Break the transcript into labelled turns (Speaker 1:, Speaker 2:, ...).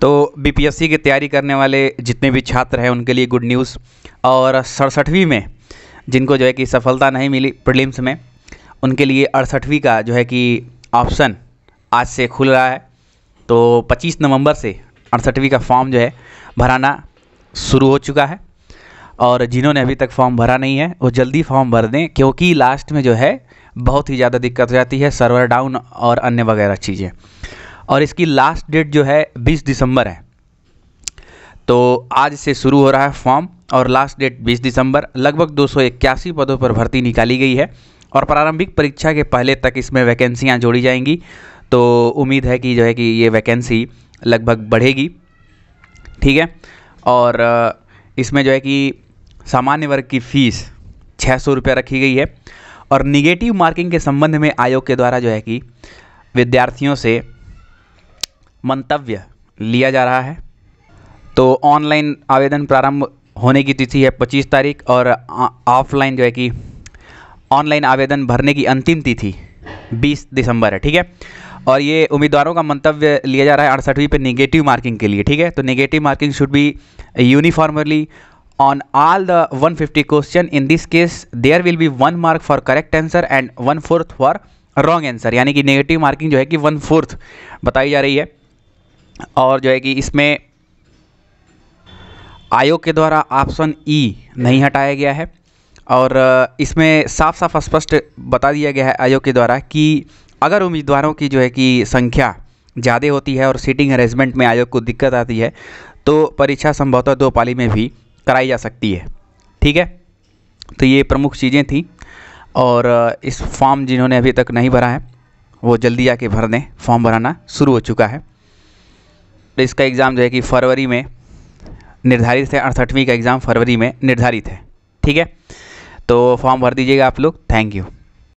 Speaker 1: तो बीपीएससी की तैयारी करने वाले जितने भी छात्र हैं उनके लिए गुड न्यूज़ और सड़सठवीं में जिनको जो है कि सफलता नहीं मिली प्रीलिम्स में उनके लिए अड़सठवीं का जो है कि ऑप्शन आज से खुल रहा है तो 25 नवंबर से अड़सठवीं का फॉर्म जो है भराना शुरू हो चुका है और जिन्होंने अभी तक फॉर्म भरा नहीं है वो जल्दी फॉर्म भर दें क्योंकि लास्ट में जो है बहुत ही ज़्यादा दिक्कत हो जाती है सर्वर डाउन और अन्य वगैरह चीज़ें और इसकी लास्ट डेट जो है 20 दिसंबर है तो आज से शुरू हो रहा है फॉर्म और लास्ट डेट 20 दिसंबर लगभग दो पदों पर भर्ती निकाली गई है और प्रारंभिक परीक्षा के पहले तक इसमें वैकेंसियाँ जोड़ी जाएंगी तो उम्मीद है कि जो है कि ये वैकेंसी लगभग बढ़ेगी ठीक है और इसमें जो है कि सामान्य वर्ग की फ़ीस छः सौ रुपये रखी गई है और निगेटिव मार्किंग के संबंध में आयोग के द्वारा जो है कि विद्यार्थियों से मंतव्य लिया जा रहा है तो ऑनलाइन आवेदन प्रारंभ होने की तिथि है पच्चीस तारीख और ऑफलाइन जो है कि ऑनलाइन आवेदन भरने की अंतिम तिथि 20 दिसंबर है ठीक है और ये उम्मीदवारों का मंतव्य लिया जा रहा है अड़सठवीं पे निगेटिव मार्किंग के लिए ठीक है तो negative marking should be uniformly on all the 150 question in this case there will be one mark for correct answer and one fourth for wrong answer यानी कि नेगेटिव मार्किंग जो है कि वन फोर्थ बताई जा रही है और जो है कि इसमें आयोग के द्वारा ऑप्शन ई e नहीं हटाया गया है और इसमें साफ साफ स्पष्ट बता दिया गया है आयोग के द्वारा कि अगर उम्मीदवारों की जो है कि संख्या ज़्यादा होती है और सीटिंग अरेंजमेंट में आयोग को दिक्कत आती है तो परीक्षा संभवतः दो पाली में भी कराई जा सकती है ठीक है तो ये प्रमुख चीज़ें थी और इस फॉर्म जिन्होंने अभी तक नहीं भरा है वो जल्दी आके भर दें फॉर्म भराना शुरू हो चुका है तो इसका एग्ज़ाम जो है कि फरवरी में निर्धारित है अड़सठवीं का एग्ज़ाम फरवरी में निर्धारित है ठीक है तो फॉर्म भर दीजिएगा आप लोग थैंक यू